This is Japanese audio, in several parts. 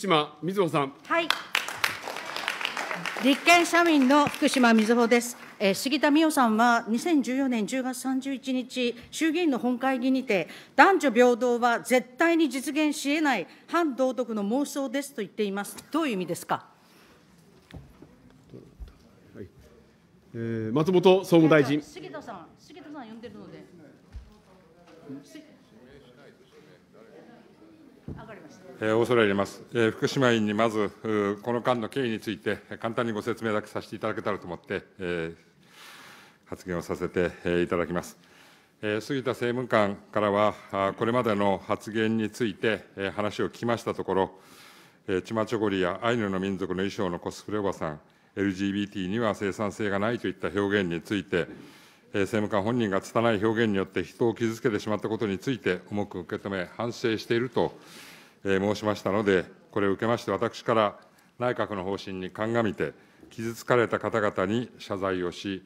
島みずほさん。はい。立憲社民の福島みずほです。えー、杉田水脈さんは2014年10月31日、衆議院の本会議にて、男女平等は絶対に実現し得ない反道徳の妄想ですと言っています。どういう意味ですか。え松本総務大臣。杉田さん、杉田さん呼んでるので。上がり恐れ入ります。福島委員にまず、この間の経緯について、簡単にご説明だけさせていただけたらと思って、発言をさせていただきます。杉田政務官からは、これまでの発言について話を聞きましたところ、チマチョゴリやアイヌの民族の衣装のコスプレおばさん、LGBT には生産性がないといった表現について、政務官本人が拙い表現によって人を傷つけてしまったことについて、重く受け止め、反省していると。申しましたので、これを受けまして、私から内閣の方針に鑑みて、傷つかれた方々に謝罪をし、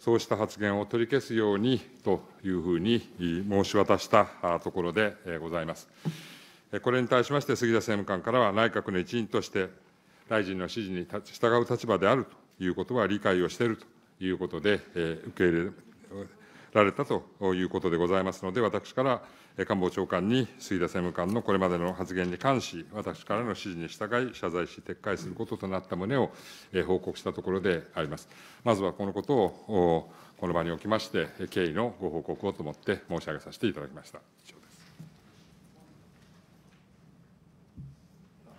そうした発言を取り消すようにというふうに申し渡したところでございます。これに対しまして、杉田政務官からは、内閣の一員として、大臣の指示に従う立場であるということは理解をしているということで、受け入れられたということでございますので、私から官房長官に杉田政務官のこれまでの発言に関し、私からの指示に従い、謝罪し、撤回することとなった旨を報告したところであります。まずはこのことを、この場におきまして、経緯のご報告をと思って申し上げさせていただきました。以上です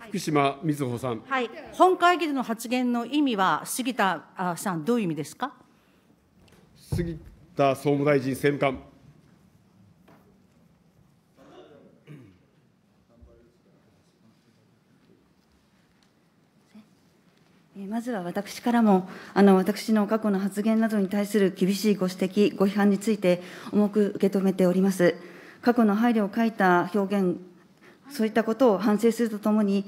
福島みずほさん、はい、本会議での発言の意味は、杉田さん、どういう意味ですか杉田総務大臣政務官。まずは私からも、あの私の過去の発言などに対する厳しいご指摘、ご批判について、重く受け止めております。過去の配慮を書いた表現、そういったことを反省するとともに、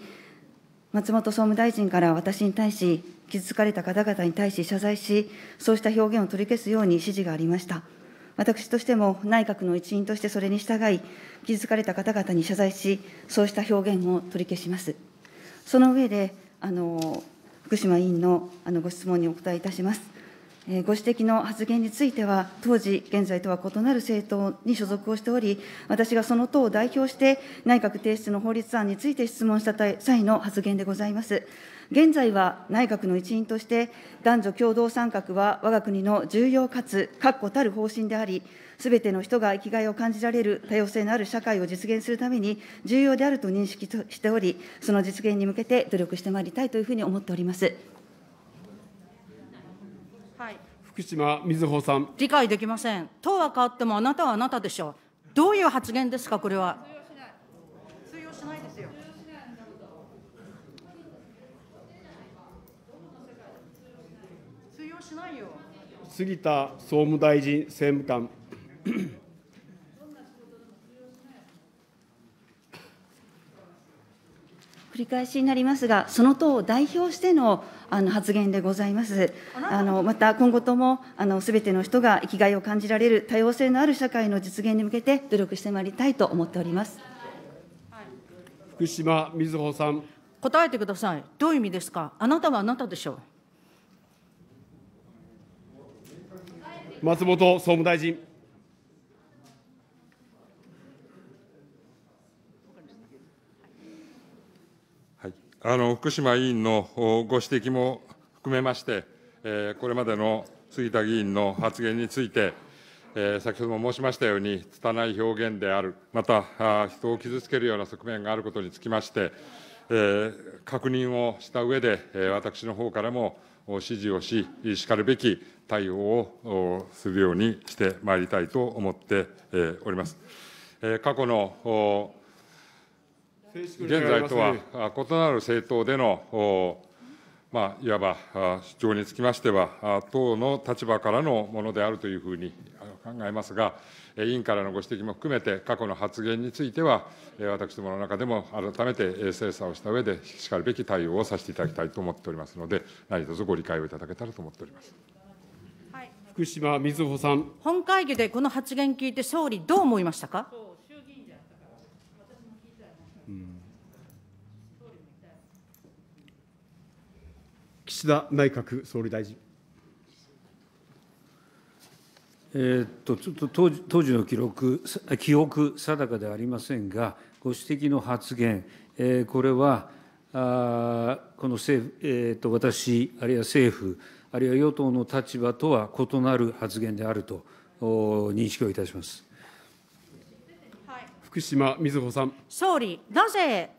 松本総務大臣から私に対し、傷つかれた方々に対し謝罪し、そうした表現を取り消すように指示がありました。私としても内閣の一員としてそれに従い、傷つかれた方々に謝罪し、そうした表現を取り消します。その上で、あの福島委員のあのご質問にお答えいたします。ご指摘の発言については、当時、現在とは異なる政党に所属をしており、私がその党を代表して、内閣提出の法律案について質問した際の発言でございます。現在は内閣の一員として、男女共同参画は我が国の重要かつ確固たる方針であり、すべての人が生きがいを感じられる多様性のある社会を実現するために重要であると認識しており、その実現に向けて努力してまいりたいというふうに思っております。はい、福島みずほさん。理解できません。党は変わってもあなたはあなたでしょう。どういう発言ですか、これは。通用しないですよ。通用しないよ。杉田総務大臣政務官。繰り返しになりますが、その党を代表してのあの発言でございます。あのまた今後ともすべての人が生きがいを感じられる多様性のある社会の実現に向けて努力してまいりたいと思っております。福島みずほさん。答えてください。どういう意味ですか。あなたはあなたでしょう。松本総務大臣。あの福島委員のご指摘も含めまして、えこれまでの杉田議員の発言について、え先ほども申しましたように、拙い表現である、またあ人を傷つけるような側面があることにつきまして、え確認をした上で、え私の方からも指示をし、しかるべき対応をするようにしてまいりたいと思っております。過去の現在とは異なる政党での、まあ、いわば主張につきましては、党の立場からのものであるというふうに考えますが、委員からのご指摘も含めて、過去の発言については、私どもの中でも改めて精査をした上で、しかるべき対応をさせていただきたいと思っておりますので、何卒ご理解をいただけたらと思っております。福島みずほさん。本会議でこの発言聞いて、総理、どう思いましたか。岸田内閣総理大臣。えー、っとちょっと当時当時の記録、記憶定かではありませんが、ご指摘の発言、えー、これは、あこの政府、えー、っと私、あるいは政府、あるいは与党の立場とは異なる発言であると認識をいたします。福島みずほさん。総理、なぜ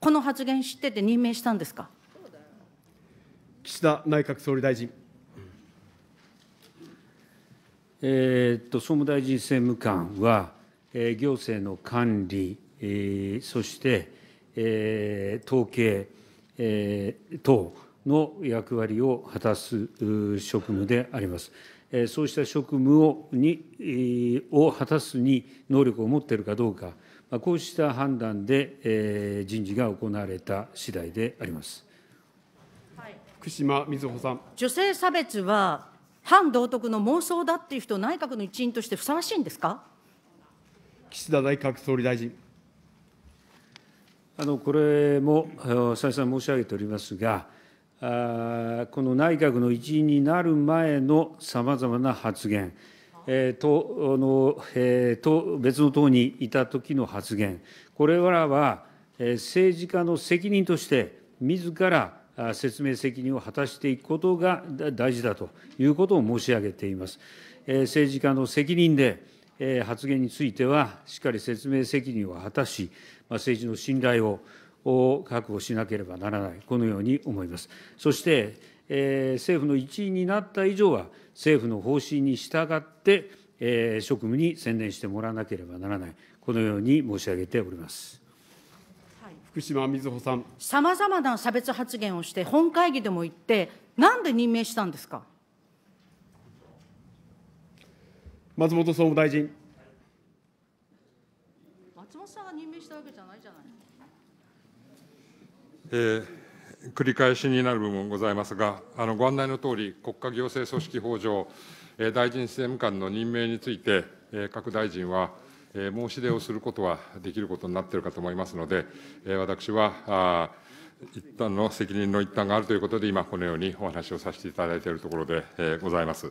この発言知ってて任命したんですか。岸田内閣総理大臣。えー、っと総務大臣政務官は、えー、行政の管理、えー、そして、えー、統計、えー、等の役割を果たす職務であります。えー、そうした職務をに、えー、を果たすに能力を持っているかどうか、まあ、こうした判断で、えー、人事が行われた次第であります。島みずほさん。女性差別は反道徳の妄想だっていう人内閣の一員としてふさわしいんですか岸田内閣総理大臣。あのこれも再三申し上げておりますが、あこの内閣の一員になる前のさまざまな発言、えーとのえー、と別の党にいた時の発言、これらは、えー、政治家の責任として、自ら説明責任を果たしていくことが大事だということを申し上げています。政治家の責任で、発言については、しっかり説明責任を果たし、政治の信頼を確保しなければならない、このように思います。そして、政府の一員になった以上は、政府の方針に従って、職務に専念してもらわなければならない、このように申し上げております。福島みずほさん。さまざまな差別発言をして、本会議でも言って、なんで任命したんですか。松本総務大臣。松本さんが任命したわけじゃないじゃない。えー、繰り返しになる部分ございますが、あのご案内の通り、国家行政組織法上、えー、大臣政務官の任命について、えー、各大臣は。申し出をすることはできることになっているかと思いますので、私は一旦の責任の一端があるということで、今、このようにお話をさせていただいているところでございます。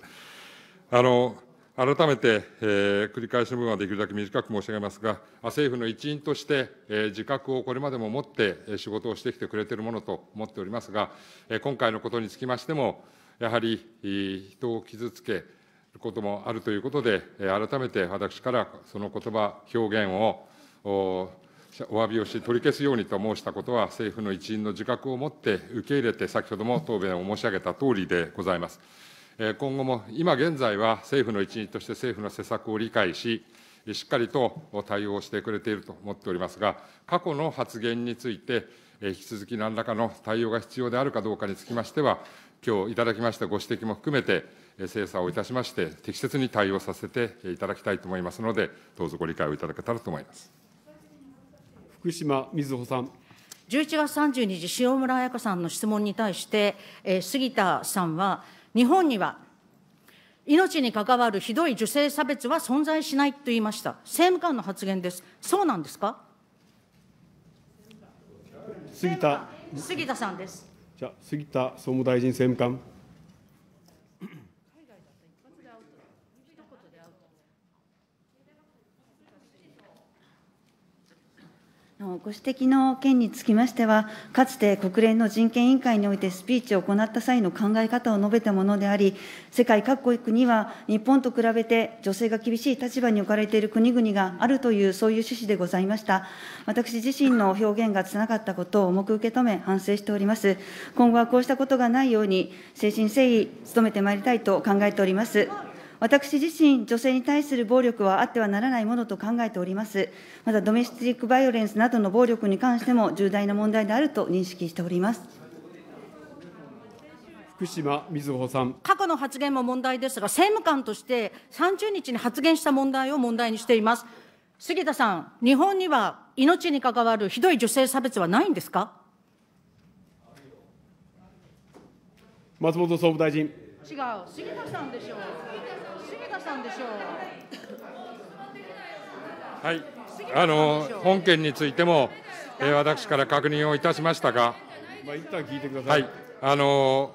あの改めて、えー、繰り返しの分はできるだけ短く申し上げますが、政府の一員として、えー、自覚をこれまでも持って、え仕事をしてきてくれているものと思っておりますが、えー、今回のことにつきましても、やはり人を傷つけ、こともあるということで、改めて私からその言葉、表現をお詫びをし、取り消すようにと申したことは、政府の一員の自覚を持って受け入れて、先ほども答弁を申し上げたとおりでございます。今後も、今現在は政府の一員として政府の施策を理解し、しっかりと対応してくれていると思っておりますが、過去の発言について、引き続き何らかの対応が必要であるかどうかにつきましては、今日いただきましたご指摘も含めて、精査をいたしまして、適切に対応させていただきたいと思いますので、どうぞご理解をいただけたらと思います福島みずほさん。11月3 2日、塩村彩香さんの質問に対して、えー、杉田さんは、日本には命に関わるひどい女性差別は存在しないと言いました、政務官の発言です、そうなんですか杉田杉田さんです。じゃ杉田総務大臣政務官。ご指摘の件につきましては、かつて国連の人権委員会においてスピーチを行った際の考え方を述べたものであり、世界各国には日本と比べて女性が厳しい立場に置かれている国々があるという、そういう趣旨でございました。私自身の表現がつながったことを重く受け止め、反省しております。今後はこうしたことがないように、誠心誠意努めてまいりたいと考えております。私自身、女性に対する暴力はあってはならないものと考えております。また、ドメスティックバイオレンスなどの暴力に関しても重大な問題であると認識しております。福島瑞穂さん過去の発言も問題ですが、政務官として30日に発言した問題を問題にしています。杉田さん、日本には命に関わるひどい女性差別はないんですか松本総務大臣。違う、杉田さんでしょう。さんでしょう。はい、あの本件についても、えー、私から確認をいたしましたが、まあ一旦聞いてください。はい、あの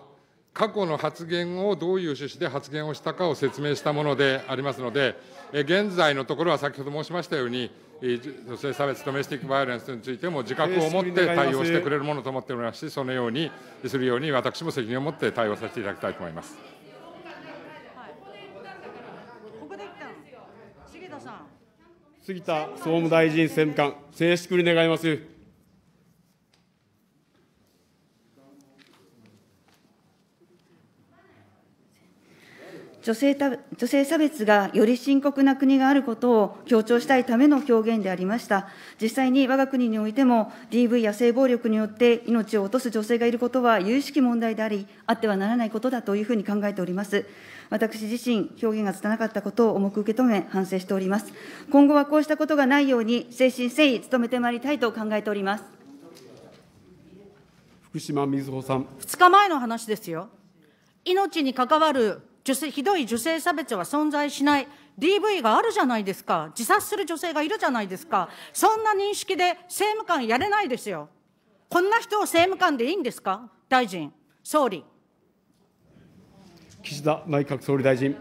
過去の発言をどういう趣旨で発言をしたかを説明したものでありますので、えー、現在のところは先ほど申しましたように、女性差別、ドメスティック・バイオレンスについても自覚を持って対応してくれるものと思っておりますし、そのようにするように、私も責任を持って対応させていただきたいと思います。杉田総務大臣政務官、静粛に願います。女性た女性差別がより深刻な国があることを強調したいための表現でありました。実際に我が国においても、DV や性暴力によって命を落とす女性がいることは、有識問題であり、あってはならないことだというふうに考えております。私自身、表現がつたなかったことを重く受け止め、反省しております。今後はこうしたことがないように、誠心誠意努めてまいりたいと考えております。福島みずほさん。2日前の話ですよ。命に関わる女性ひどい女性差別は存在しない。DV があるじゃないですか。自殺する女性がいるじゃないですか。そんな認識で政務官やれないですよ。こんな人を政務官でいいんですか大臣、総理。岸田内閣総理大臣。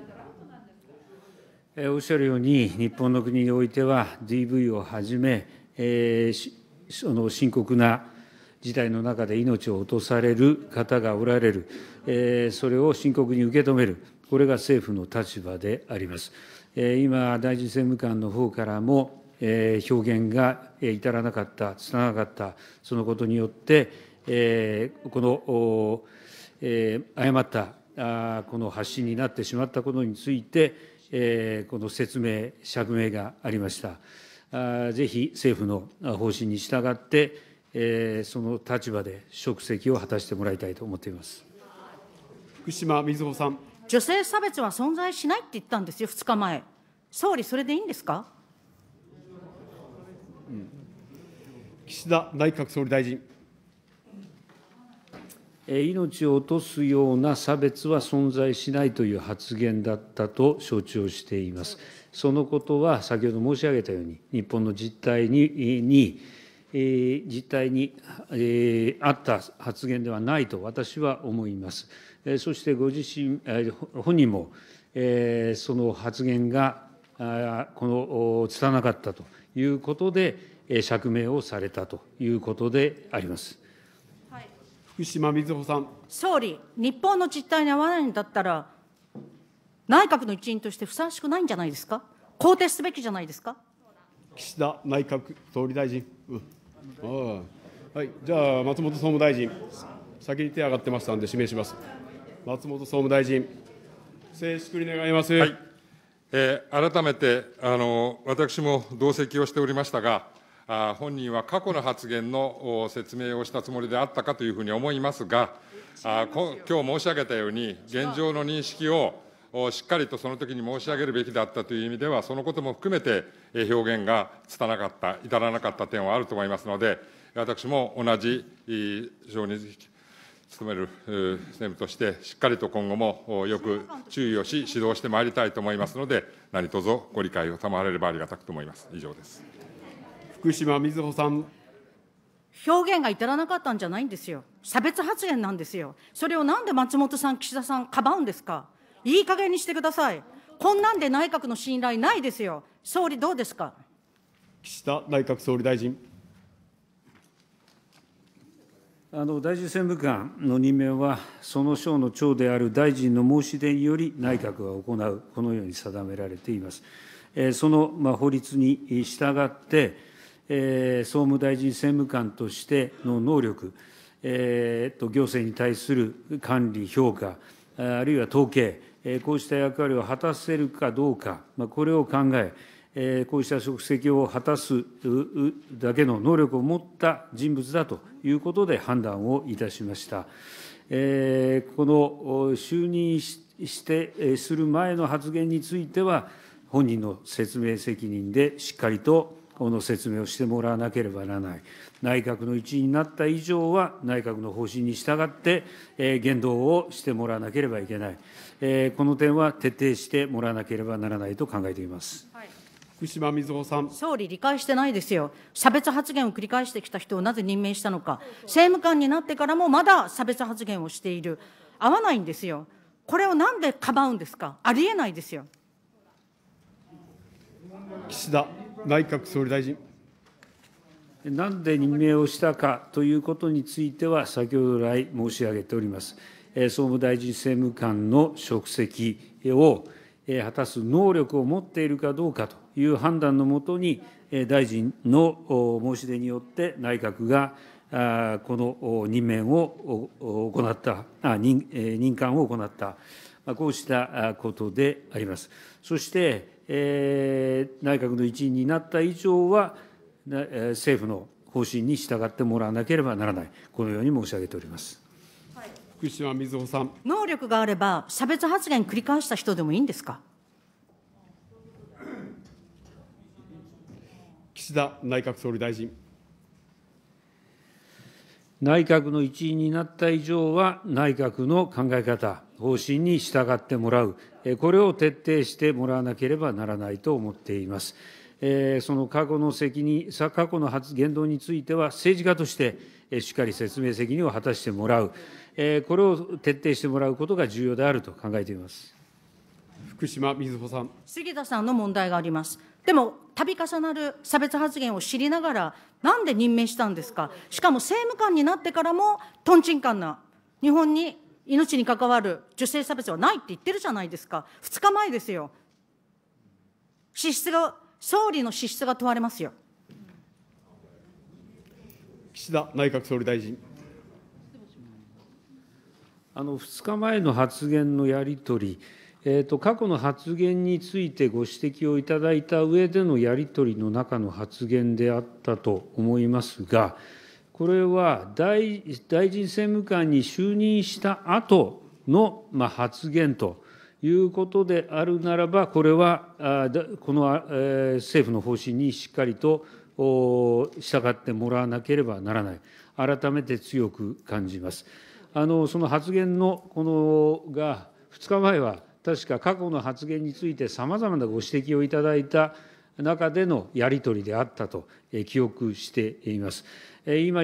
おっしゃるように、日本の国においては、DV をはじめ、えー、その深刻な事態の中で命を落とされる方がおられる、えー、それを深刻に受け止める、これが政府の立場であります。えー、今、大臣政務官の方からも、えー、表現が至らなかった、つながった、そのことによって、えー、この、えー、誤ったこの発信になってしまったことについて、この説明、釈明がありました。ぜひ政府の方針に従って、その立場で職責を果たしてもらいたいと思っています福島みずほさん。女性差別は存在しないって言ったんですよ、2日前。総理、それでいいんですか、うん、岸田内閣総理大臣。命を落とすような差別は存在しないという発言だったと承知をしています。そのことは先ほど申し上げたように、日本の実態に実態に、えあった発言ではないと私は思います。そしてご自身、本人も、えその発言がこの拙なかったということで、釈明をされたということであります。福島みずほさん。総理、日本の実態に合わないんだったら、内閣の一員としてふさわしくないんじゃないですか、肯定すべきじゃないですか。岸田内閣総理大臣。うん、あはい、じゃあ、松本総務大臣、先に手上がってましたんで、指名します。松本総務大臣、静粛に願います。はい、えー、改めてあの、私も同席をしておりましたが、本人は過去の発言の説明をしたつもりであったかというふうに思いますが、あ今日申し上げたように、現状の認識をしっかりとその時に申し上げるべきだったという意味では、そのことも含めて表現がつたなかった、至らなかった点はあると思いますので、私も同じ非常に努める政務として、しっかりと今後もよく注意をし、指導してまいりたいと思いますので、何卒ご理解を賜れればありがたくと思います。以上です。福島みずほさん。表現が至らなかったんじゃないんですよ。差別発言なんですよ。それをなんで松本さん、岸田さん、かばうんですか。いい加減にしてください。こんなんで内閣の信頼ないですよ。総理どうですか。岸田内閣総理大臣。あの大臣政務官の任命は、その省の長である大臣の申し出により内閣が行う、このように定められています。その法律に従って、総務大臣政務官としての能力、行政に対する管理、評価、あるいは統計、こうした役割を果たせるかどうか、これを考え、こうした職責を果たすだけの能力を持った人物だということで判断をいたしました。この就任して、する前の発言については、本人の説明責任でしっかりとの説明をしてもらわなければならない、内閣の一員になった以上は、内閣の方針に従って、言動をしてもらわなければいけない、この点は徹底してもらわなければならないと考えています。はい福島みずほさん総理、理解してないですよ、差別発言を繰り返してきた人をなぜ任命したのか、政務官になってからもまだ差別発言をしている、合わないんですよ、これをなんでかばうんですか、ありえないですよ。岸田内閣総理大臣。なんで任命をしたかということについては、先ほど来申し上げております。総務大臣政務官の職責を果たす能力を持っているかどうかという判断のもとに、大臣の申し出によって内閣がこの任命を行った、任官を行った、こうしたことであります。そして、内閣の一員になった以上は、政府の方針に従ってもらわなければならない、このように申し上げております。はい、福島みずほさん能力があれば、差別発言繰り返した人でもいいんですか岸田内閣総理大臣。内閣の一員になった以上は、内閣の考え方、方針に従ってもらう、これを徹底してもらわなければならないと思っています。その過去の責任、過去の発言動については、政治家としてしっかり説明責任を果たしてもらう、これを徹底してもらうことが重要であると考えています福島みずほさん。杉田さんの問題があります。でも度重なる差別発言を知りながら、なんで任命したんですか、しかも政務官になってからも、とんちんかんな、日本に命に関わる女性差別はないって言ってるじゃないですか、2日前ですよ、資質が、総理の資質が問われますよ。岸田内閣総理大臣。あの2日前の発言のやり取り、過去の発言についてご指摘をいただいたうえでのやり取りの中の発言であったと思いますが、これは大臣政務官に就任した後の発言ということであるならば、これはこの政府の方針にしっかりと従ってもらわなければならない、改めて強く感じます。あのその発言のこのが2日前は確か過去の発言についてさまざまなご指摘をいただいた中でのやり取りであったと記憶しています。今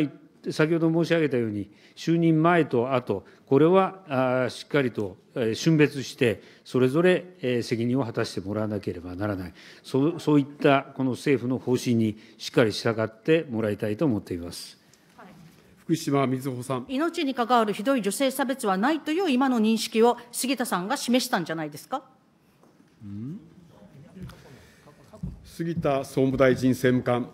先ほど申し上げたように、就任前と後、これはしっかりと峻別して、それぞれ責任を果たしてもらわなければならない、そういったこの政府の方針にしっかり従ってもらいたいと思っています。福島みずほさん。命に関わるひどい女性差別はないという今の認識を杉田さんが示したんじゃないですか。うん杉田総務大臣政務官。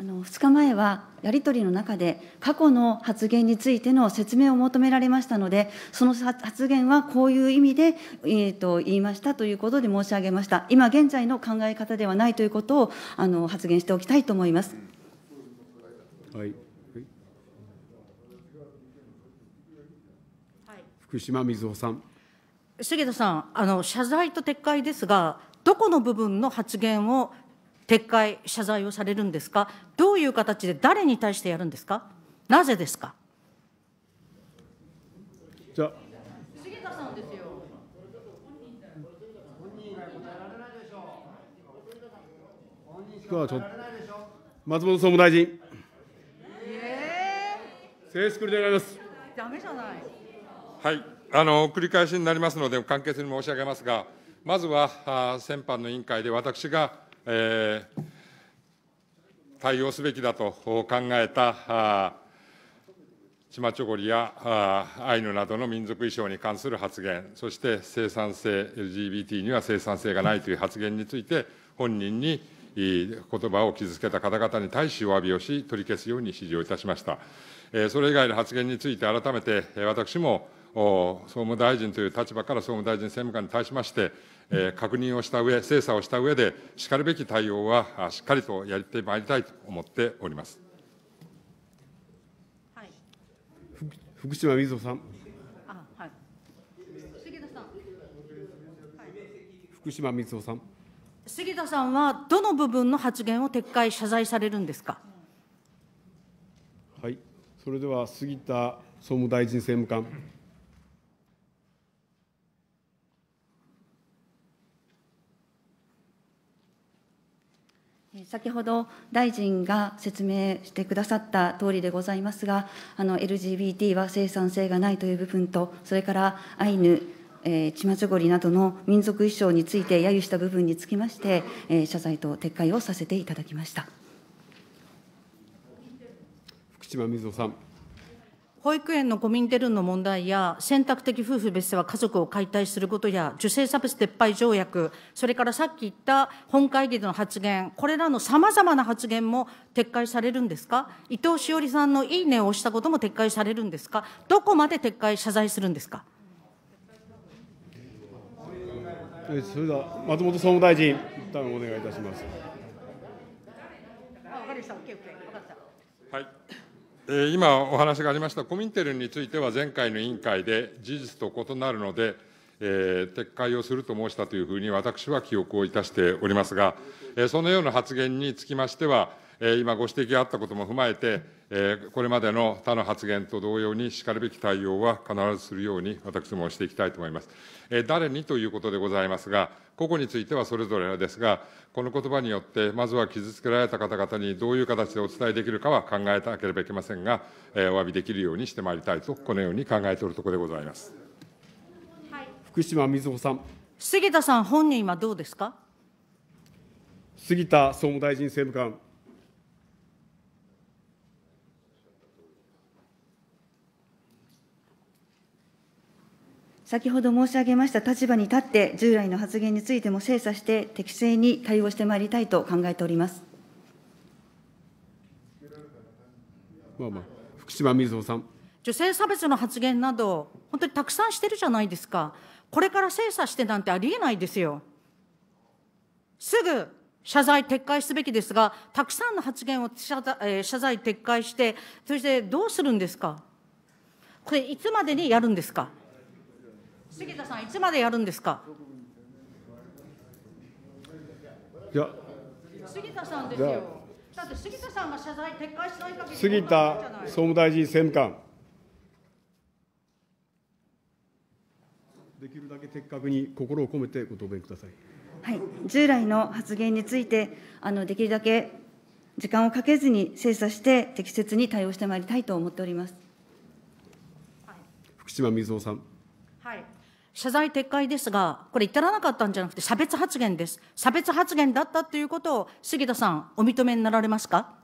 あの2日前はやり取りの中で、過去の発言についての説明を求められましたので、その発言はこういう意味で、えーと、言いましたということで申し上げました、今現在の考え方ではないということをあの発言しておきたいと思います。はい、はい、福島みずほさん杉田さんあの、謝罪と撤回ですが、どこの部分の発言を撤回、謝罪をされるんですか、どういう形で誰に対してやるんですか、なぜですか。じゃ杉田さんですよ松本総務大臣、えー、静粛に願います。ダメじゃない。はい、あの繰り返しになりますので簡潔に申し上げますが、まずはあ先般の委員会で私がえー、対応すべきだと考えたチマチョゴリやアイヌなどの民族衣装に関する発言、そして生産性、LGBT には生産性がないという発言について、本人に言葉を傷つけた方々に対しお詫びをし、取り消すように指示をいたしました。それ以外の発言について改めて私も総務大臣という立場から総務大臣政務官に対しまして、確認をした上、精査をした上で、しかるべき対応はしっかりとやってまいりたいと思っております。はい、福島みずほさん。あはい、杉田さん、はい、福島みずほさん。杉田さんはどの部分の発言を撤回、謝罪されるんですか。はい、それでは杉田総務大臣政務官。先ほど大臣が説明してくださった通りでございますが、LGBT は生産性がないという部分と、それからアイヌ、えー、チマチョゴリなどの民族衣装について揶揄した部分につきまして、えー、謝罪と撤回をさせていただきました。福島みずほさん。保育園のコミュニテルルの問題や、選択的夫婦別姓は家族を解体することや、受精差別撤廃条約、それからさっき言った本会議での発言、これらのさまざまな発言も撤回されるんですか、伊藤詩織さんのいいねを押したことも撤回されるんですか、どこまで撤回、謝罪するんですか。それでは松本総務大臣、一旦お願いいたします。今お話がありましたコミンテルンについては、前回の委員会で事実と異なるので、えー、撤回をすると申したというふうに私は記憶をいたしておりますが、えー、そのような発言につきましては、今ご指摘があったことも踏まえて、これまでの他の発言と同様に、しかるべき対応は必ずするように、私どもしていきたいと思います。誰にということでございますが、個々についてはそれぞれですが、この言葉によって、まずは傷つけられた方々にどういう形でお伝えできるかは考えなければいけませんが、お詫びできるようにしてまいりたいと、このように考えておるところでございます。はい、福島みずほさん。杉田さん、本人はどうですか。杉田総務大臣政務官。先ほど申し上げました立場に立って、従来の発言についても精査して、適正に対応してまいりたいと考えております。まあまあ、福島みずほさん。女性差別の発言など、本当にたくさんしてるじゃないですか。これから精査してなんてありえないですよ。すぐ謝罪撤回すべきですが、たくさんの発言を謝罪,、え謝罪撤回して、そしてどうするんですか。これ、いつまでにやるんですか。杉田さん、いつまでやるんですか。いや。杉田さんですよ。だって杉田さんが謝罪撤回しない限り。杉田総務大臣政務官。できるだけ的確に心を込めてご答弁ください。はい、従来の発言について、あのできるだけ時間をかけずに精査して適切に対応してまいりたいと思っております。はい、福島みずほさん。はい、謝罪撤回ですが、これ至らなかったんじゃなくて、差別発言です。差別発言だったということを、杉田さん、お認めになられますか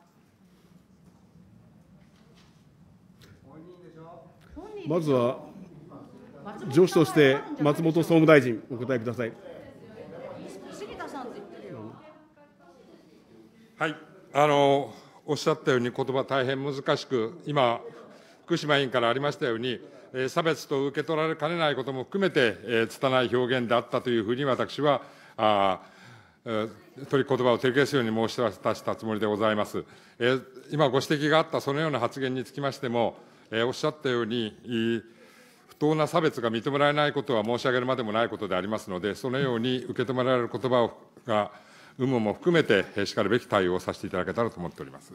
まずは、上司として松本総務大臣、お答えください。はい、あのおっしゃったように、言葉大変難しく、今、福島委員からありましたように、差別と受け取られかねないことも含めて、拙い表現であったというふうに私は、取り言葉を取り消すように申し出したつもりでございます。今、ご指摘があったそのような発言につきましても、おっしゃったように、不当な差別が認められないことは申し上げるまでもないことでありますので、そのように受け止められる言葉が、有無も含めて、しかるべき対応をさせていただけたらと思っております。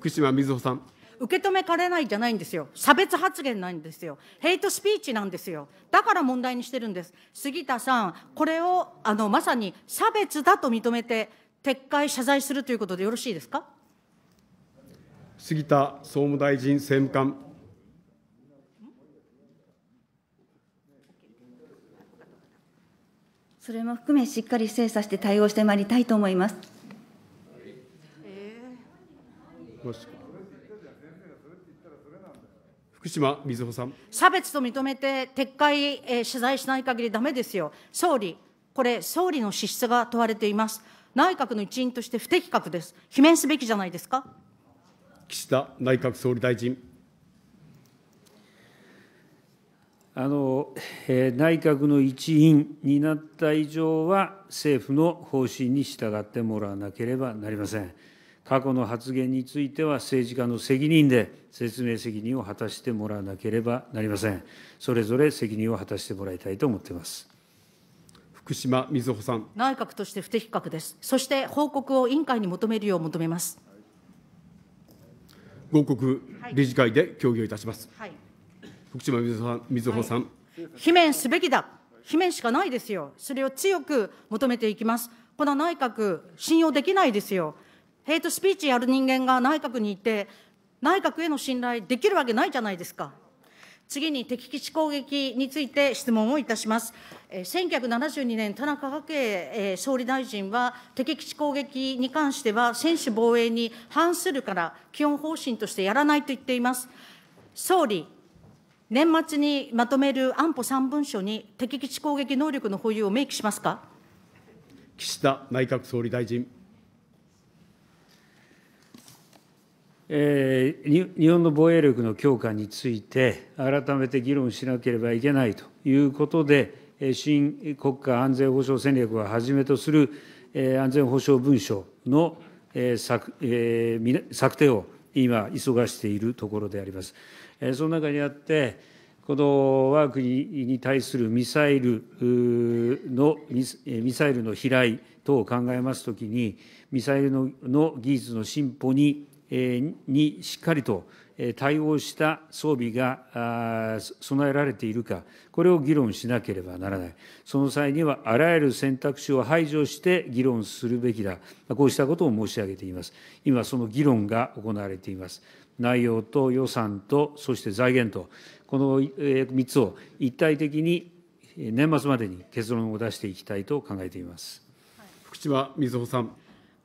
福島みずほさん。受け止めかれないじゃないんですよ、差別発言なんですよ、ヘイトスピーチなんですよ、だから問題にしてるんです、杉田さん、これをあのまさに差別だと認めて、撤回、謝罪するということでよろしいですか杉田総務大臣政務官。それも含め、しっかり精査して対応してまいりたいと思います。福島みずほさん。差別と認めて撤回、えー、取材しない限りだめですよ。総理、これ、総理の資質が問われています。内閣の一員として不適格です。罷免すべきじゃないですか。岸田内閣総理大臣。あのえー、内閣の一員になった以上は、政府の方針に従ってもらわなければなりません。過去の発言については政治家の責任で説明責任を果たしてもらわなければなりません。それぞれ責任を果たしてもらいたいと思っています。福島みずほさん。内閣として不適格です。そして報告を委員会に求めるよう求めます。合告理事会で協議をいたします。はい、福島みずほさん、みずほさん。罷免すべきだ。罷免しかないですよ。それを強く求めていきます。この内閣信用できないですよ。ヘイトスピーチやる人間が内閣にいて、内閣への信頼できるわけないじゃないですか。次に敵基地攻撃について質問をいたします。え1972年、田中角栄、え総理大臣は、敵基地攻撃に関しては、専守防衛に反するから、基本方針としてやらないと言っています。総理、年末にまとめる安保3文書に、敵基地攻撃能力の保有を明記しますか。岸田内閣総理大臣。え日本の防衛力の強化について、改めて議論しなければいけないということで、新国家安全保障戦略をはじめとするえ安全保障文書のえ策定を今、急がしているところであります。えその中にあって、この我が国に対するミサイルの、ミサイルの飛来等を考えますときに、ミサイルのの技術の進歩ににしっかりと対応した装備が備えられているか、これを議論しなければならない、その際にはあらゆる選択肢を排除して議論するべきだ、こうしたことを申し上げています。今、その議論が行われています。内容と予算と、そして財源と、この3つを一体的に年末までに結論を出していきたいと考えています。福島みずほさん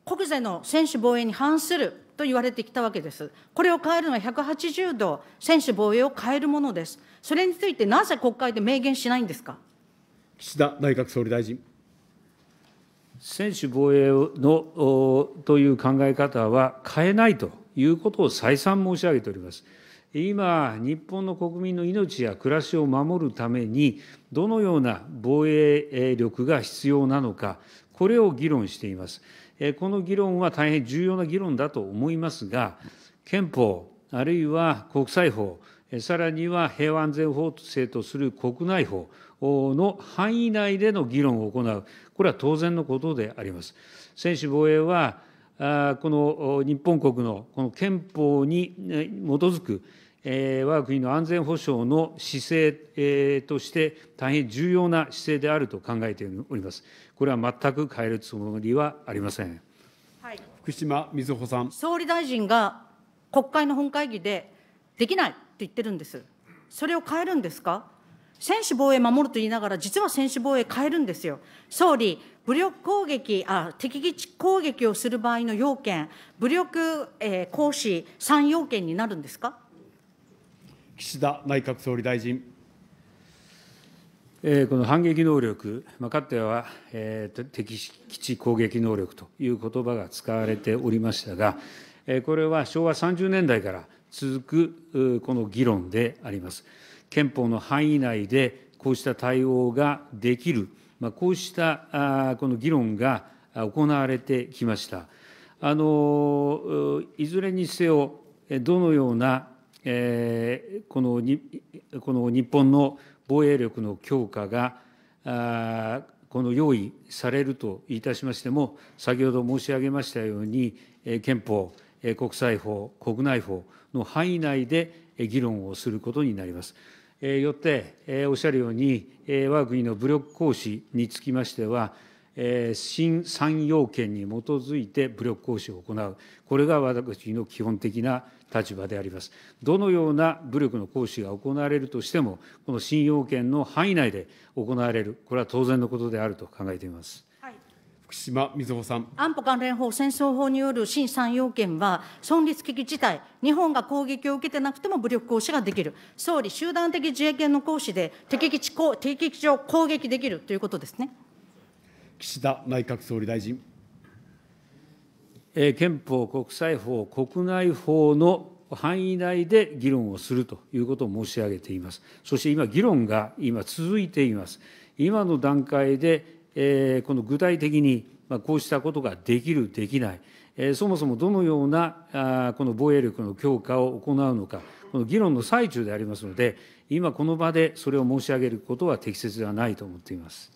国税の専守防衛に反すると言われてきたわけです。これを変えるのは180度、専守防衛を変えるものです。それについてなぜ国会で明言しないんですか。岸田内閣総理大臣。専守防衛のという考え方は変えないということを再三申し上げております。今、日本の国民の命や暮らしを守るために、どのような防衛力が必要なのか、これを議論しています。この議論は大変重要な議論だと思いますが、憲法、あるいは国際法、さらには平和安全法制とする国内法の範囲内での議論を行う、これは当然のことであります。専守防衛は、この日本国のこの憲法に基づく、我が国の安全保障の姿勢として、大変重要な姿勢であると考えております。これは全く変えるつもりはありません。はい、福島みずほさん。総理大臣が国会の本会議でできないって言ってるんです。それを変えるんですか専守防衛守ると言いながら、実は専守防衛変えるんですよ。総理、武力攻撃あ、敵基地攻撃をする場合の要件、武力、えー、行使3要件になるんですか岸田内閣総理大臣。この反撃能力、かつては敵基地攻撃能力ということばが使われておりましたが、これは昭和30年代から続くこの議論であります。憲法の範囲内でこうした対応ができる、こうしたこの議論が行われてきました。あのいずれにせよ、どのようなこのこの日本の防衛力の強化が用意されるといたしましても、先ほど申し上げましたように、憲法、国際法、国内法の範囲内で議論をすることになります。よって、おっしゃるように、わが国の武力行使につきましては、新3要件に基づいて武力行使を行う、これが私の基本的な立場であります。どのような武力の行使が行われるとしても、この信用権の範囲内で行われる、これは当然のことであると考えています。福島みずほさん安保関連法、戦争法による新3要件は、存立危機事態、日本が攻撃を受けてなくても武力行使ができる、総理、集団的自衛権の行使で敵基地敵基地を攻撃できるということですね岸田内閣総理大臣。憲法、国際法、国内法の範囲内で議論をするということを申し上げています。そして今、議論が今続いています。今の段階で、この具体的にこうしたことができる、できない、そもそもどのようなこの防衛力の強化を行うのか、この議論の最中でありますので、今この場でそれを申し上げることは適切ではないと思っています。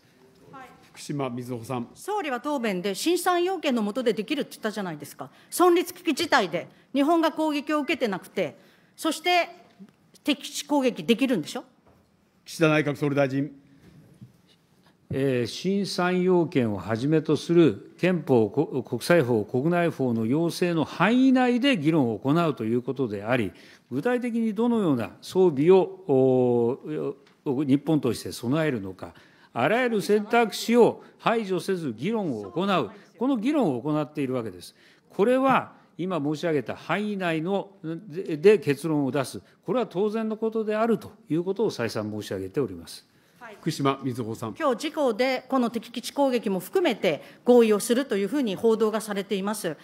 福島瑞穂さん総理は答弁で、審査要件の下でできるって言ったじゃないですか、存立危機事態で、日本が攻撃を受けてなくて、そして敵地攻撃できるんでしょ岸田内閣総理大臣。えー、審査要件をはじめとする憲法、国際法、国内法の要請の範囲内で議論を行うということであり、具体的にどのような装備を日本として備えるのか、あらゆる選択肢を排除せず議論を行う、この議論を行っているわけです。これは今申し上げた範囲内ので結論を出す、これは当然のことであるということを再三申し上げております。福島みずほさん今日事項でこの敵基地攻撃も含めて合意をするというふうに報道がされています。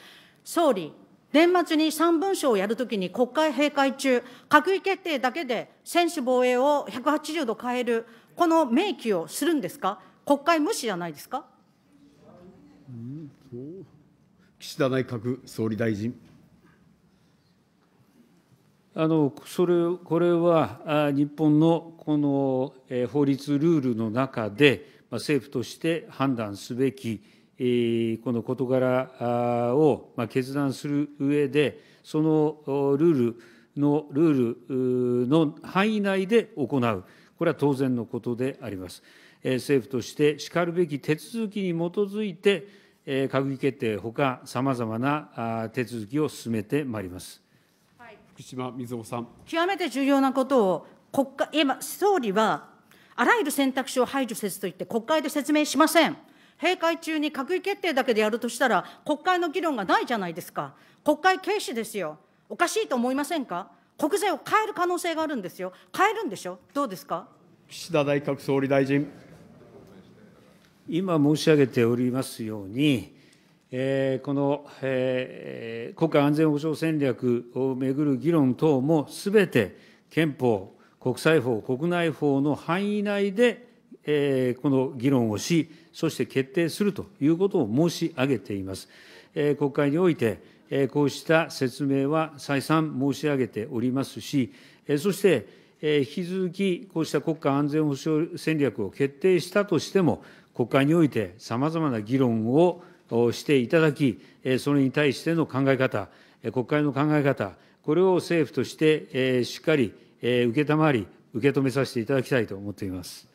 総理、年末に3文書をやるときに国会閉会中、閣議決定だけで専守防衛を180度変えるこの明記をするんですか、国会無視じゃないですか。岸田内閣総理大臣。あのそれこれは日本のこの、え法律ルールの中で、まあ、政府として判断すべき、えこの事柄を、まあ、決断する上でそのルールのルールの範囲内で行う。これは当然のことであります。政府としてしかるべき手続きに基づいて、閣議決定ほか、さまざまな手続きを進めてまいります。福島みずほさん。極めて重要なことを、国会、今、総理は、あらゆる選択肢を排除せずと言って、国会で説明しません。閉会中に閣議決定だけでやるとしたら、国会の議論がないじゃないですか。国会軽視ですよ。おかしいと思いませんか国税を変える可能性があるんですよ、変えるんでしょ、どうですか岸田内閣総理大臣。今申し上げておりますように、えー、この、えー、国家安全保障戦略をめぐる議論等もすべて憲法、国際法、国内法の範囲内で、えー、この議論をし、そして決定するということを申し上げています。えー、国会において、こうした説明は再三申し上げておりますし、そして、引き続きこうした国家安全保障戦略を決定したとしても、国会においてさまざまな議論をしていただき、それに対しての考え方、国会の考え方、これを政府としてしっかり承り、受け止めさせていただきたいと思っています。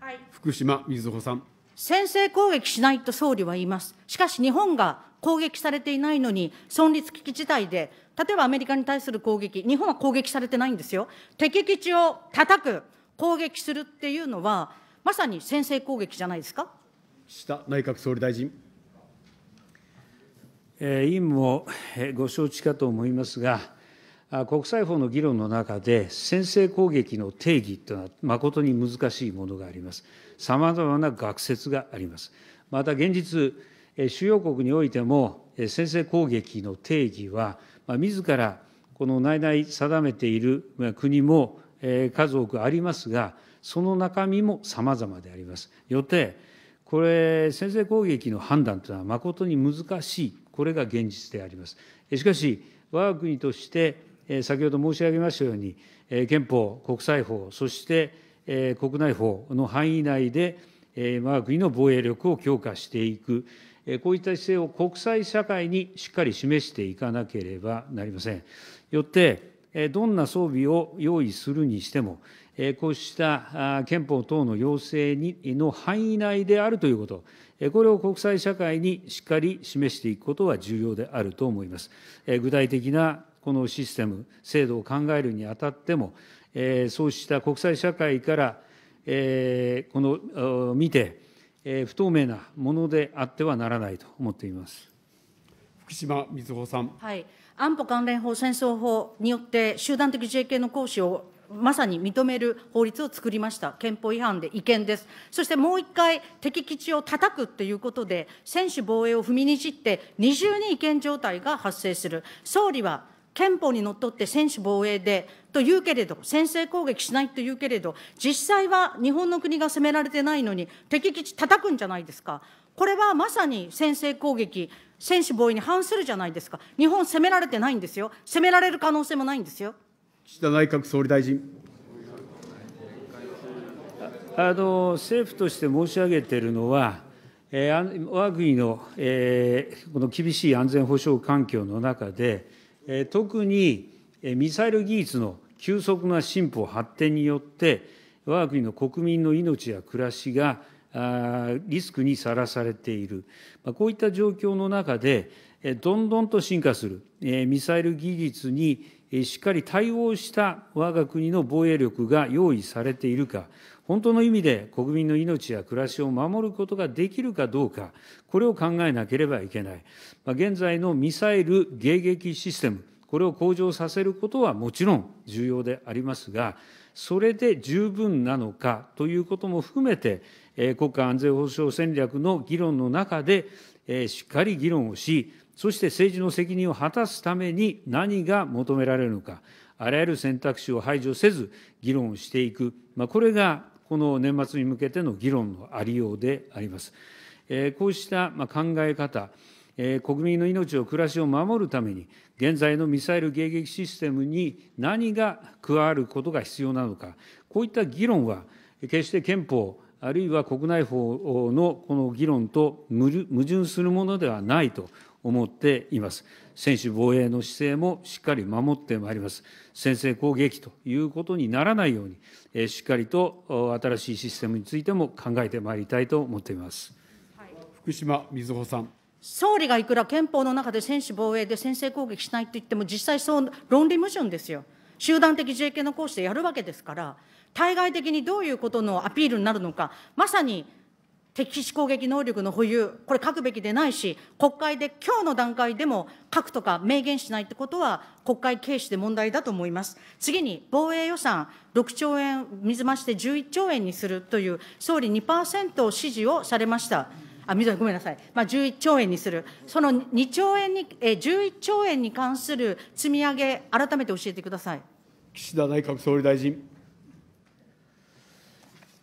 はい、福島みずほさん。先制攻撃しないと総理は言います。しかし日本が攻撃されていないのに、存立危機事態で、例えばアメリカに対する攻撃、日本は攻撃されてないんですよ、敵基地を叩く、攻撃するっていうのは、まさに先制攻撃じゃないですか。岸田内閣総理大臣。委員もご承知かと思いますが、国際法の議論の中で、先制攻撃の定義というのは、誠に難しいものがあります。さまざまな学説があります。また現実、主要国においても、先制攻撃の定義は、みずから内々定めている国も数多くありますが、その中身もさまざまであります。よって、これ、先制攻撃の判断というのは誠に難しい、これが現実であります。しかし、我が国として、先ほど申し上げましたように、憲法、国際法、そして国内法の範囲内で、我が国の防衛力を強化していく、こういった姿勢を国際社会にしっかり示していかなければなりません。よって、どんな装備を用意するにしても、こうした憲法等の要請の範囲内であるということ、これを国際社会にしっかり示していくことは重要であると思います。具体的なこのシステム、制度を考えるにあたっても、そうした国際社会からこの見て、不透明なものであってはならないと思っています。福島みずほさん、はい、安保関連法、戦争法によって集団的自衛権の行使をまさに認める法律を作りました、憲法違反で違憲です、そしてもう一回、敵基地を叩くということで、専守防衛を踏みにじって、二重に違憲状態が発生する、総理は憲法にのっとって専守防衛でというけれど、先制攻撃しないというけれど、実際は日本の国が攻められてないのに、敵基地叩くんじゃないですか。これはまさに先制攻撃、専守防衛に反するじゃないですか。日本攻められてないんですよ。攻められる可能性もないんですよ。岸田内閣総理大臣。あの政府として申し上げているのは、えー、我が国の、えー、この厳しい安全保障環境の中で、特にミサイル技術の急速な進歩、発展によって、わが国の国民の命や暮らしがリスクにさらされている、こういった状況の中で、どんどんと進化するミサイル技術にしっかり対応したわが国の防衛力が用意されているか、本当の意味で国民の命や暮らしを守ることができるかどうか、これを考えなければいけない。現在のミサイル迎撃システム、これを向上させることはもちろん重要でありますが、それで十分なのかということも含めて、国家安全保障戦略の議論の中で、しっかり議論をし、そして政治の責任を果たすために何が求められるのか、あらゆる選択肢を排除せず、議論をしていく、まあ、これがこの年末に向けての議論のありようであります。こうした考え方、国民の命を暮らしを守るために、現在のミサイル迎撃システムに何が加わることが必要なのか、こういった議論は、決して憲法、あるいは国内法のこの議論と矛盾するものではないと思っています。専守防衛の姿勢もしっかり守ってまいります。先制攻撃ということにならないように、しっかりと新しいシステムについても考えてまいりたいと思っています。福島みずほさん総理がいくら憲法の中で専守防衛で先制攻撃しないと言っても、実際そう、論理矛盾ですよ。集団的自衛権の行使でやるわけですから、対外的にどういうことのアピールになるのか、まさに敵視攻撃能力の保有、これ書くべきでないし、国会で今日の段階でも書くとか明言しないってことは、国会軽視で問題だと思います。次に、防衛予算6兆円、水増して11兆円にするという、総理2%支持をされました。あ、し、ごめんなさい、まあ、11兆円にする、その2兆円に、え11兆円に関する積み上げ、改めて教えてください。岸田内閣総理大臣。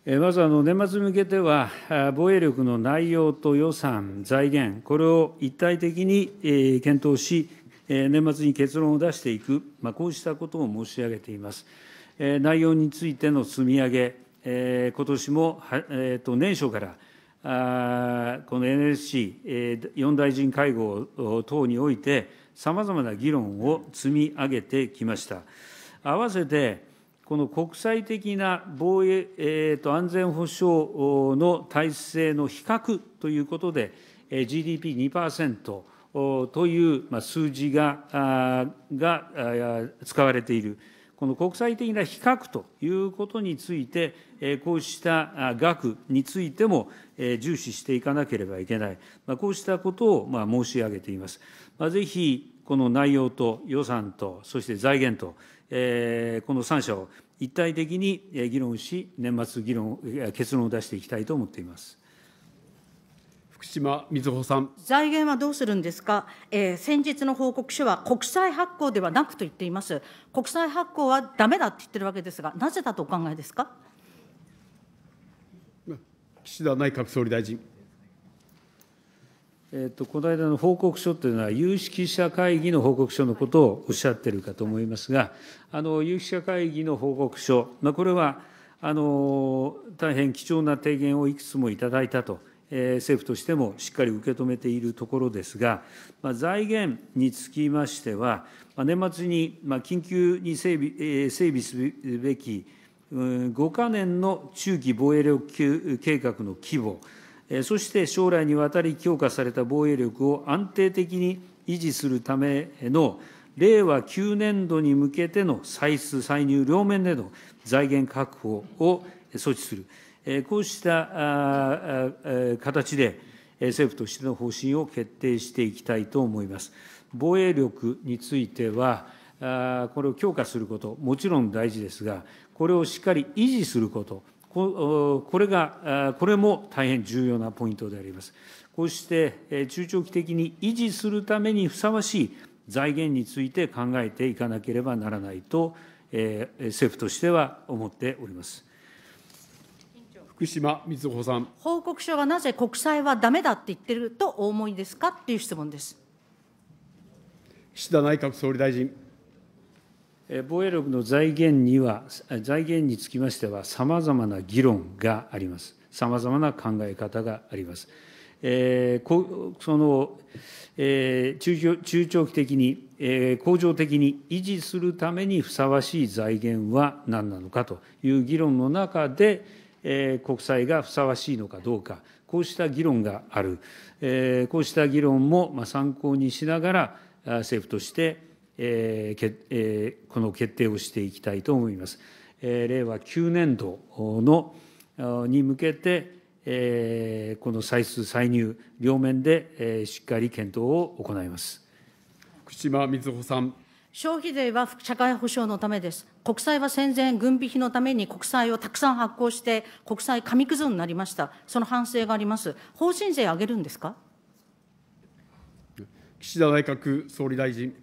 まず年末に向けては、防衛力の内容と予算、財源、これを一体的に検討し、年末に結論を出していく、こうしたことを申し上げています。内容についての積み上げ、ことしも年初からこの NSC4 大臣会合等において、さまざまな議論を積み上げてきました。合わせてこの国際的な防衛、安全保障の体制の比較ということで、GDP2% という数字が使われている、この国際的な比較ということについて、こうした額についても重視していかなければいけない、こうしたことを申し上げています。ぜひこの内容と予算と、そして財源と、この3者を一体的に議論し、年末議論、結論を出していきたいと思っています。福島みずほさん財源はどうするんですか、えー、先日の報告書は国債発行ではなくと言っています、国債発行はだめだって言ってるわけですが、なぜだとお考えですか岸田内閣総理大臣。この間の報告書というのは、有識者会議の報告書のことをおっしゃっているかと思いますが、有識者会議の報告書、これは大変貴重な提言をいくつもいただいたと、政府としてもしっかり受け止めているところですが、財源につきましては、年末に緊急に整備整備すべき5か年の中期防衛力計画の規模、そして将来にわたり強化された防衛力を安定的に維持するための令和9年度に向けての歳出、歳入両面での財源確保を措置する、こうした形で、政府としての方針を決定していきたいと思います。防衛力については、これを強化すること、もちろん大事ですが、これをしっかり維持すること、これが、これも大変重要なポイントであります。こうして中長期的に維持するためにふさわしい財源について考えていかなければならないと、政府としては思っております。福島みずほさん。報告書がなぜ国債はだめだって言ってるとお思いですかっていう質問です。岸田内閣総理大臣。防衛力の財源には、財源につきましては、さまざまな議論があります。さまざまな考え方があります。その中長期的に、恒常的に維持するためにふさわしい財源は何なのかという議論の中で、国債がふさわしいのかどうか、こうした議論がある、こうした議論も参考にしながら、政府としてええけこの決定をしていきたいと思います。え令和9年度のに向けて、えこの歳出、歳入、両面でえしっかり検討を行います。福島みずほさん。消費税は社会保障のためです。国債は戦前、軍備費のために国債をたくさん発行して、国債紙くずになりました。その反省があります。法人税上げるんですか岸田内閣総理大臣。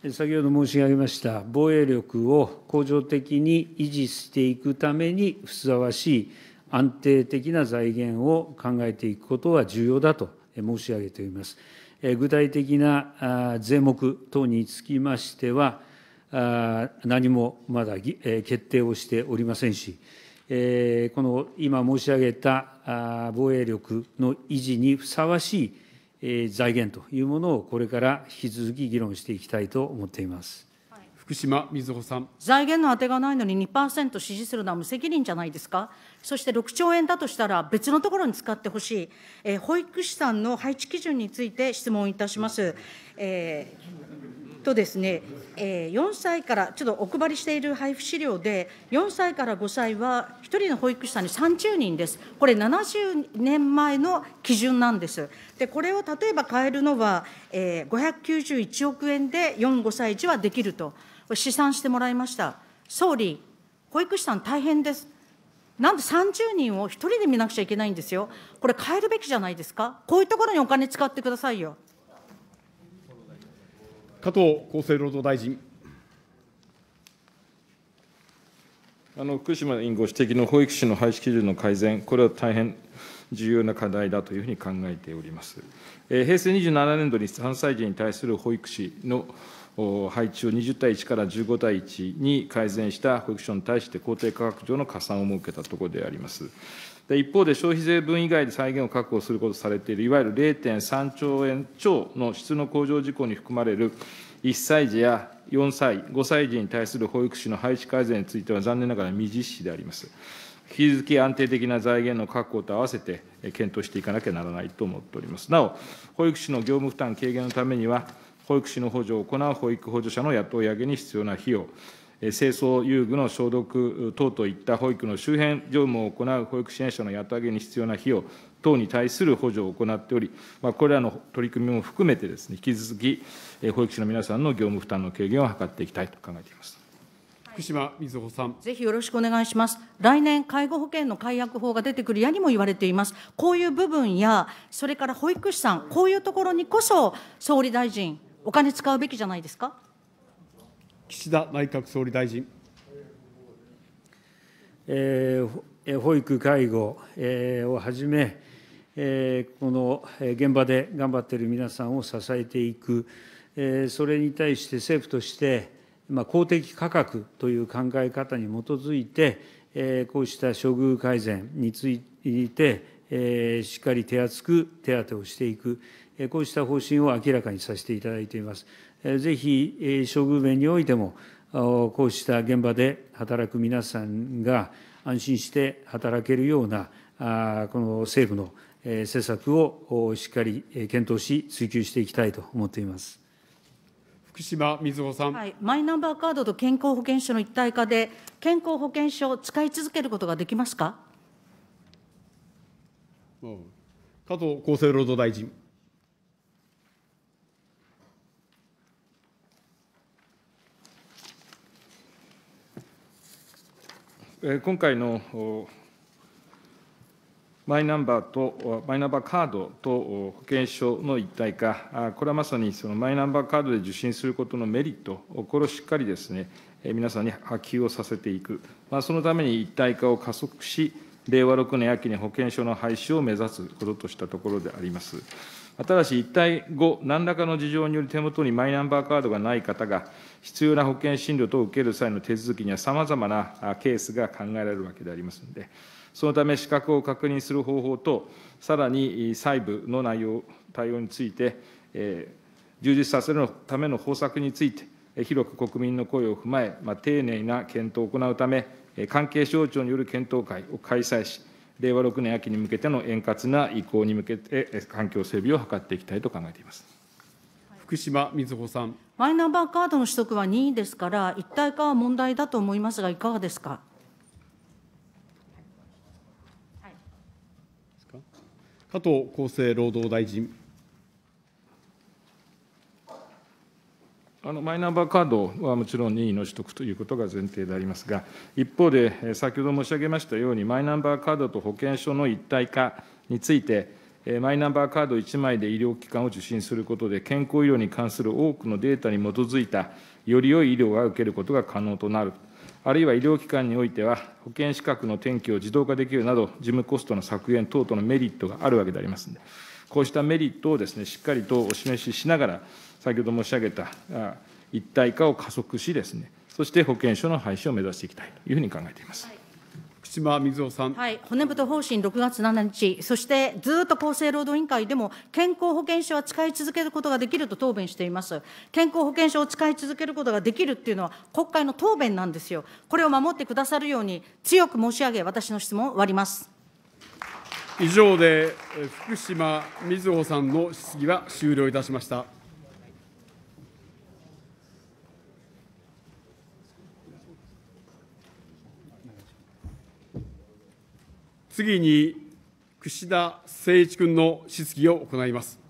先ほど申し上げました、防衛力を恒常的に維持していくためにふさわしい安定的な財源を考えていくことは重要だと申し上げております。具体的な税目等につきましては、何もまだ決定をしておりませんし、この今申し上げた防衛力の維持にふさわしい財源というものをこれから引き続き議論していきたいと思っています。福島みずほさん財源の当てがないのに2%支持するのは無責任じゃないですか、そして6兆円だとしたら、別のところに使ってほしい、えー、保育士さんの配置基準について質問いたします。えーとですね、えー、4歳から、ちょっとお配りしている配布資料で、4歳から5歳は1人の保育士さんに30人です。これ70年前の基準なんです。で、これを例えば変えるのは、えー、591億円で4、5歳児はできると、試算してもらいました。総理、保育士さん大変です。なんと30人を1人で見なくちゃいけないんですよ。これ変えるべきじゃないですか。こういうところにお金使ってくださいよ。加藤厚生労働大臣。あの福島委員ご指摘の保育士の廃止基準の改善、これは大変重要な課題だというふうに考えております。えー、平成27年度に3歳児に対する保育士の配置を20対1から15対1に改善した保育所に対して、公定価格上の加算を設けたところであります。一方で、消費税分以外で財源を確保することとされている、いわゆる0.3兆円超の質の向上事項に含まれる1歳児や4歳、5歳児に対する保育士の配置改善については、残念ながら未実施であります。引き続き安定的な財源の確保と合わせて検討していかなきゃならないと思っております。なお、保育士の業務負担軽減のためには、保育士の補助を行う保育補助者の雇い上げに必要な費用、清掃遊具の消毒等といった保育の周辺業務を行う保育支援者の雇い上げに必要な費用等に対する補助を行っており、まこれらの取り組みも含めてです、ね、引き続き保育士の皆さんの業務負担の軽減を図っていきたいと考えています。福島みずほさん。ぜひよろしくお願いします。来年、介護保険の解約法が出てくるやにも言われています。こういう部分や、それから保育士さん、こういうところにこそ、総理大臣、お金使うべきじゃないですか岸田内閣総理大臣。えー、保育、介護、えー、をはじめ、えー、この現場で頑張っている皆さんを支えていく、えー、それに対して政府として、まあ、公的価格という考え方に基づいて、えー、こうした処遇改善について、えー、しっかり手厚く手当てをしていく、こうした方針を明らかにさせていただいています。ぜひ、処遇面においても、こうした現場で働く皆さんが安心して働けるような、この政府の施策をしっかり検討し、追求していきたいと思っています。福島みずほさん、はい、マイナンバーカードと健康保険証の一体化で、健康保険証を使い続けることができますか、加藤厚生労働大臣。今回のマイナンバーと、マイナンバーカードと保険証の一体化、これはまさにそのマイナンバーカードで受診することのメリット、これをしっかりですね、皆さんに波及をさせていく、まあ、そのために一体化を加速し、令和6年秋に保険証の廃止を目指すこととしたところであります。ただし、一体後、何らかの事情により手元にマイナンバーカードがない方が、必要な保険診療等を受ける際の手続きにはさまざまなケースが考えられるわけでありますので、そのため、資格を確認する方法と、さらに細部の内容、対応について、充実させるための方策について、広く国民の声を踏まえ、丁寧な検討を行うため、関係省庁による検討会を開催し、令和6年秋に向けての円滑な移行に向けて、環境整備を図っていきたいと考えています福島みずほさん。マイナンバーカードの取得は任意ですから、一体化は問題だと思いますが、いかがですか。加藤厚生労働大臣。あのマイナンバーカードはもちろん任意の取得ということが前提でありますが、一方で、先ほど申し上げましたように、マイナンバーカードと保険証の一体化について、マイナンバーカード1枚で医療機関を受診することで、健康医療に関する多くのデータに基づいた、より良い医療が受けることが可能となる、あるいは医療機関においては、保険資格の転記を自動化できるなど、事務コストの削減等々のメリットがあるわけでありますので、こうしたメリットをですね、しっかりとお示ししながら、先ほど申し上げた一体化を加速しですね、そして保険証の廃止を目指していきたいというふうに考えています。はい福島みずさん、はい、骨太方針6月7日、そしてずっと厚生労働委員会でも、健康保険証は使い続けることができると答弁しています、健康保険証を使い続けることができるっていうのは、国会の答弁なんですよ、これを守ってくださるように、強く申し上げ、私の質問を終わります。以上で福島みずほさんの質疑は終了いたしました。次に串田誠一君の質疑を行います。